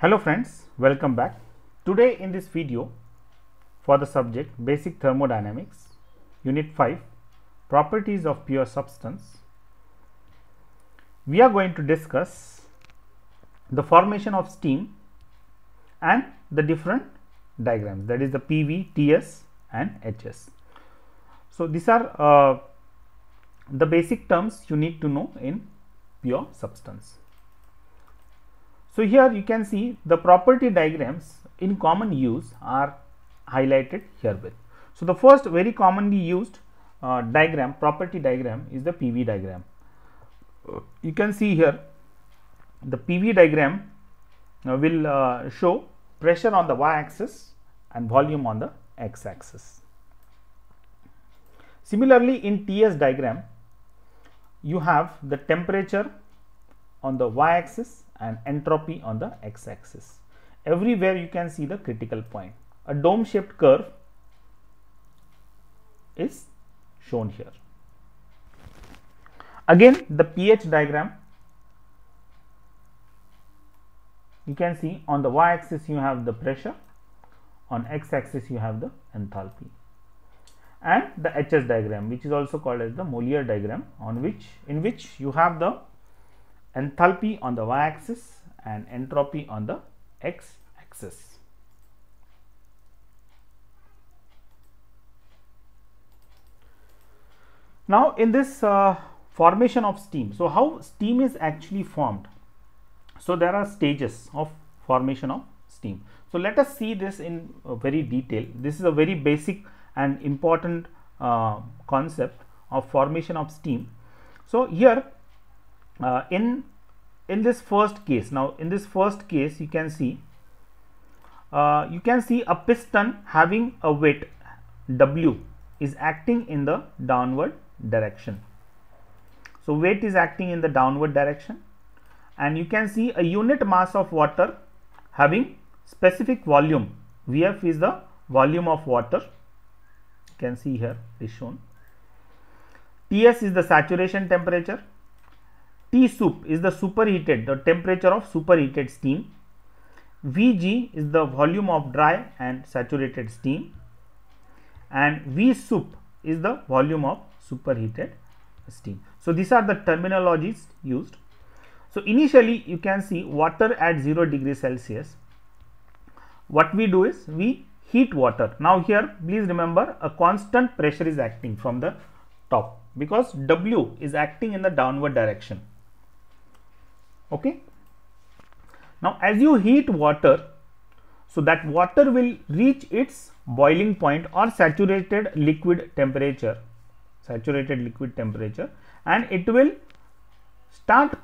Hello friends, welcome back. Today in this video for the subject Basic Thermodynamics, Unit 5, Properties of Pure Substance, we are going to discuss the formation of steam and the different diagrams that is the PV, TS and HS. So, these are uh, the basic terms you need to know in pure substance. So, here you can see the property diagrams in common use are highlighted herewith. So, the first very commonly used uh, diagram property diagram is the PV diagram. Uh, you can see here the PV diagram uh, will uh, show pressure on the y axis and volume on the x axis. Similarly, in TS diagram you have the temperature on the y axis and entropy on the x-axis. Everywhere you can see the critical point. A dome-shaped curve is shown here. Again, the pH diagram. You can see on the y-axis you have the pressure, on x-axis you have the enthalpy. And the HS diagram, which is also called as the molar diagram, on which in which you have the enthalpy on the y-axis and entropy on the x-axis. Now in this uh, formation of steam, so how steam is actually formed? So there are stages of formation of steam. So let us see this in uh, very detail. This is a very basic and important uh, concept of formation of steam. So here uh, in in this first case now in this first case you can see uh, you can see a piston having a weight W is acting in the downward direction. So, weight is acting in the downward direction and you can see a unit mass of water having specific volume Vf is the volume of water you can see here is shown. Ts is the saturation temperature T soup is the superheated, the temperature of superheated steam. Vg is the volume of dry and saturated steam. And V soup is the volume of superheated steam. So, these are the terminologies used. So, initially you can see water at 0 degree Celsius. What we do is we heat water. Now, here please remember a constant pressure is acting from the top because W is acting in the downward direction okay now as you heat water so that water will reach its boiling point or saturated liquid temperature saturated liquid temperature and it will start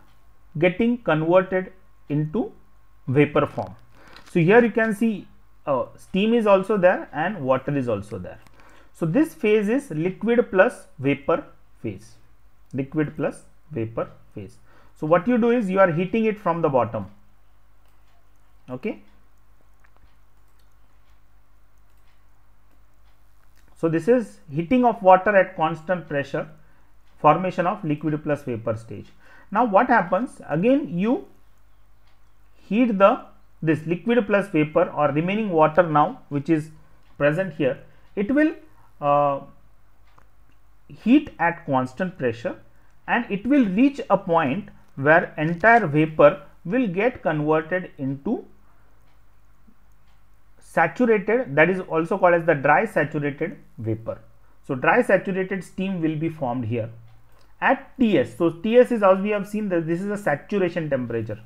getting converted into vapor form so here you can see uh, steam is also there and water is also there so this phase is liquid plus vapor phase liquid plus vapor phase so what you do is you are heating it from the bottom. Okay. So this is heating of water at constant pressure, formation of liquid plus vapor stage. Now what happens? Again you heat the this liquid plus vapor or remaining water now which is present here. It will uh, heat at constant pressure and it will reach a point where entire vapor will get converted into saturated that is also called as the dry saturated vapor. So, dry saturated steam will be formed here at Ts. So, Ts is as we have seen that this is a saturation temperature.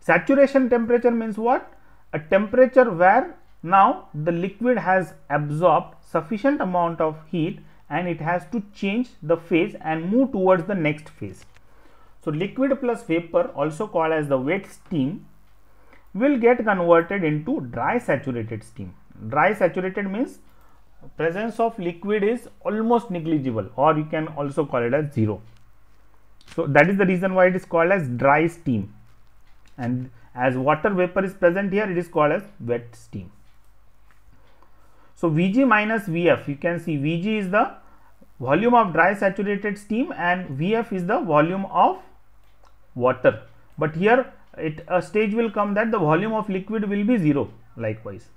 Saturation temperature means what? A temperature where now the liquid has absorbed sufficient amount of heat and it has to change the phase and move towards the next phase. So, liquid plus vapor also called as the wet steam will get converted into dry saturated steam. Dry saturated means presence of liquid is almost negligible or you can also call it as zero. So, that is the reason why it is called as dry steam and as water vapor is present here it is called as wet steam. So, Vg minus Vf you can see Vg is the volume of dry saturated steam and Vf is the volume of water but here it a stage will come that the volume of liquid will be zero likewise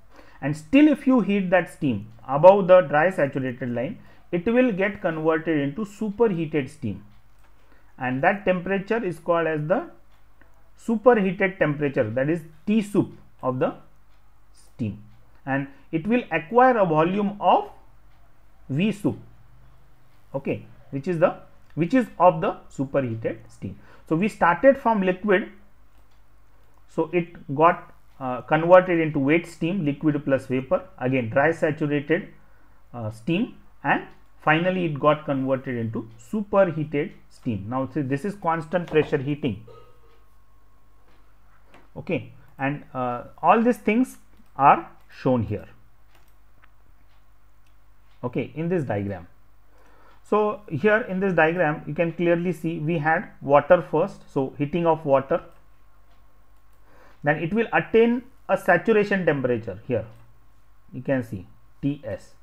and still if you heat that steam above the dry saturated line it will get converted into superheated steam and that temperature is called as the superheated temperature that is T soup of the steam and it will acquire a volume of V soup okay which is the which is of the superheated steam so, we started from liquid. So, it got uh, converted into wet steam, liquid plus vapor, again dry saturated uh, steam and finally it got converted into superheated steam. Now, see, this is constant pressure heating. Okay, and uh, all these things are shown here okay in this diagram so, here in this diagram you can clearly see we had water first. So, heating of water then it will attain a saturation temperature here you can see Ts.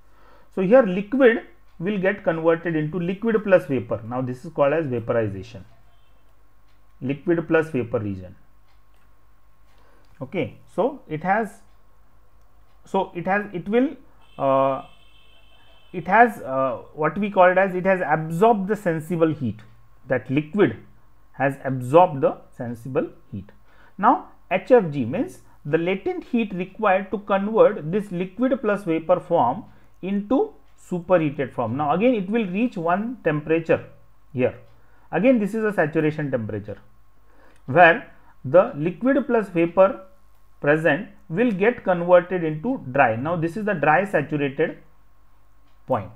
So, here liquid will get converted into liquid plus vapor. Now, this is called as vaporization liquid plus vapor region. Okay. So, it has so it has it will uh, it has uh, what we call it as it has absorbed the sensible heat that liquid has absorbed the sensible heat. Now, HFG means the latent heat required to convert this liquid plus vapor form into superheated form. Now, again it will reach one temperature here. Again this is a saturation temperature where the liquid plus vapor present will get converted into dry. Now, this is the dry saturated point.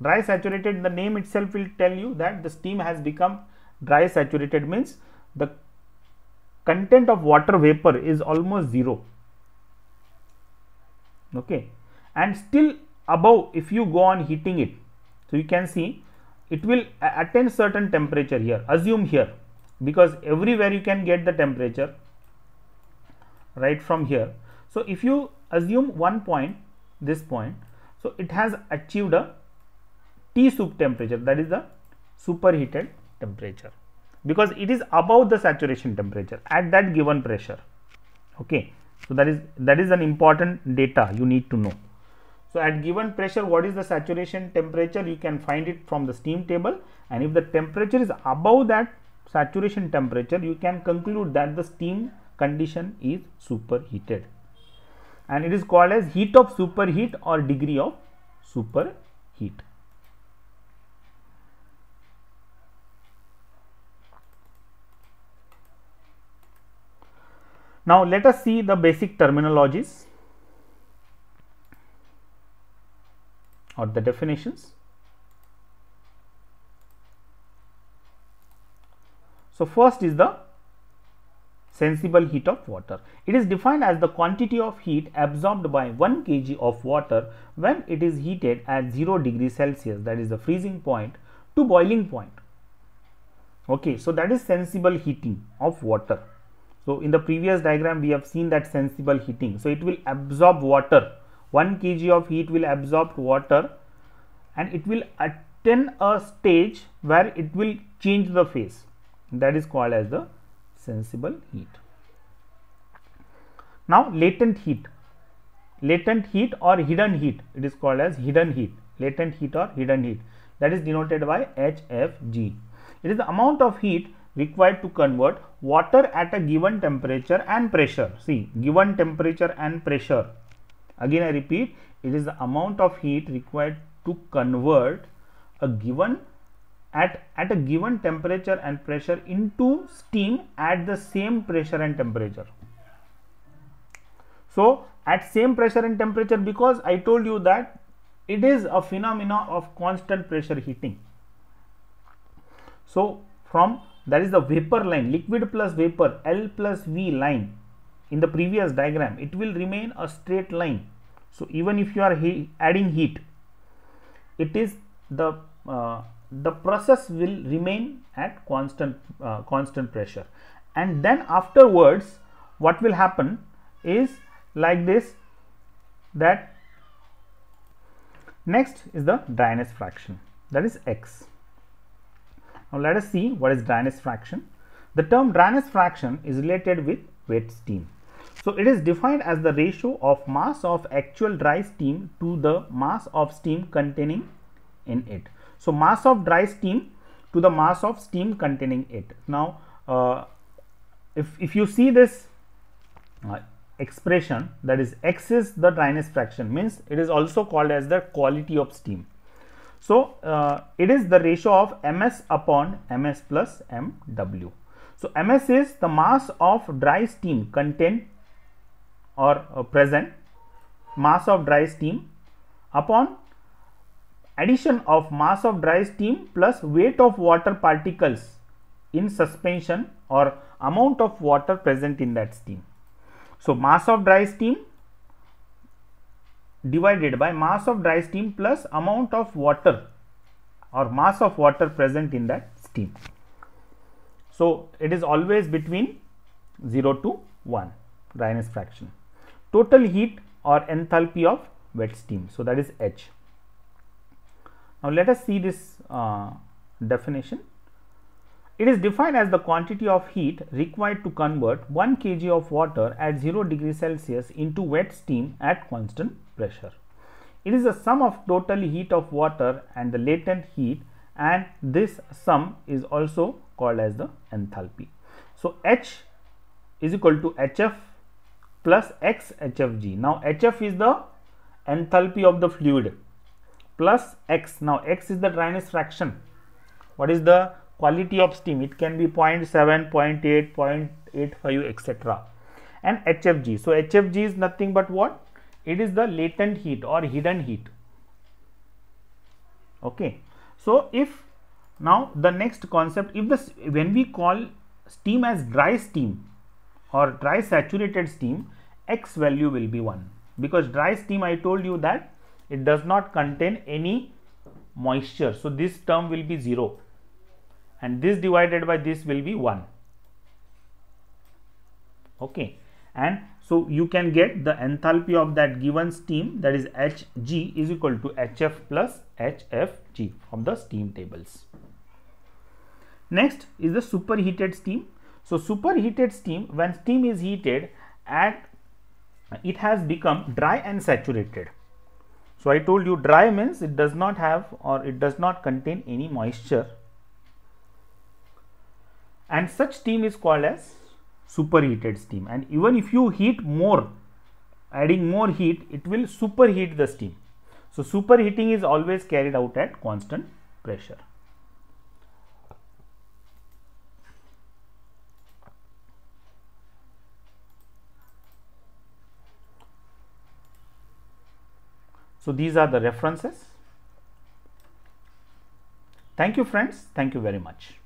Dry saturated, the name itself will tell you that the steam has become dry saturated means the content of water vapor is almost zero. Okay. And still above if you go on heating it. So, you can see it will attain certain temperature here, assume here because everywhere you can get the temperature right from here. So, if you assume one point, this point, so it has achieved a T soup temperature that is the superheated temperature because it is above the saturation temperature at that given pressure. Okay. So that is that is an important data you need to know. So at given pressure what is the saturation temperature you can find it from the steam table and if the temperature is above that saturation temperature you can conclude that the steam condition is superheated and it is called as heat of superheat or degree of superheat. Now, let us see the basic terminologies or the definitions. So, first is the sensible heat of water. It is defined as the quantity of heat absorbed by 1 kg of water when it is heated at 0 degree Celsius that is the freezing point to boiling point. Okay, so that is sensible heating of water. So, in the previous diagram we have seen that sensible heating. So, it will absorb water 1 kg of heat will absorb water and it will attain a stage where it will change the phase that is called as the sensible heat. Now, latent heat, latent heat or hidden heat, it is called as hidden heat, latent heat or hidden heat that is denoted by HFG. It is the amount of heat required to convert water at a given temperature and pressure. See, given temperature and pressure. Again, I repeat, it is the amount of heat required to convert a given at, at a given temperature and pressure into steam at the same pressure and temperature. So, at same pressure and temperature because I told you that it is a phenomena of constant pressure heating. So, from that is the vapor line liquid plus vapor L plus V line in the previous diagram it will remain a straight line. So, even if you are he adding heat it is the uh, the process will remain at constant uh, constant pressure and then afterwards what will happen is like this that next is the dryness fraction that is x now let us see what is dryness fraction the term dryness fraction is related with wet steam so it is defined as the ratio of mass of actual dry steam to the mass of steam containing in it so, mass of dry steam to the mass of steam containing it. Now, uh, if, if you see this uh, expression that is x is the dryness fraction means it is also called as the quality of steam. So, uh, it is the ratio of ms upon ms plus mw. So, ms is the mass of dry steam contained or uh, present mass of dry steam upon addition of mass of dry steam plus weight of water particles in suspension or amount of water present in that steam. So, mass of dry steam divided by mass of dry steam plus amount of water or mass of water present in that steam. So, it is always between 0 to 1 dryness fraction. Total heat or enthalpy of wet steam. So, that is H. Now, let us see this uh, definition. It is defined as the quantity of heat required to convert 1 kg of water at 0 degree Celsius into wet steam at constant pressure. It is the sum of total heat of water and the latent heat and this sum is also called as the enthalpy. So, H is equal to HF plus X HFG. Now, HF is the enthalpy of the fluid plus x. Now, x is the dryness fraction. What is the quality of steam? It can be 0 0.7, 0 0.8, 0.85, etc. And HFG. So, HFG is nothing but what? It is the latent heat or hidden heat. Okay. So, if now the next concept, if this when we call steam as dry steam or dry saturated steam, x value will be 1 because dry steam I told you that it does not contain any moisture so this term will be 0 and this divided by this will be 1 okay and so you can get the enthalpy of that given steam that is hg is equal to hf plus hfg from the steam tables next is the superheated steam so superheated steam when steam is heated at it has become dry and saturated so, I told you dry means it does not have or it does not contain any moisture and such steam is called as superheated steam and even if you heat more adding more heat it will superheat the steam. So, superheating is always carried out at constant pressure. So, these are the references. Thank you friends. Thank you very much.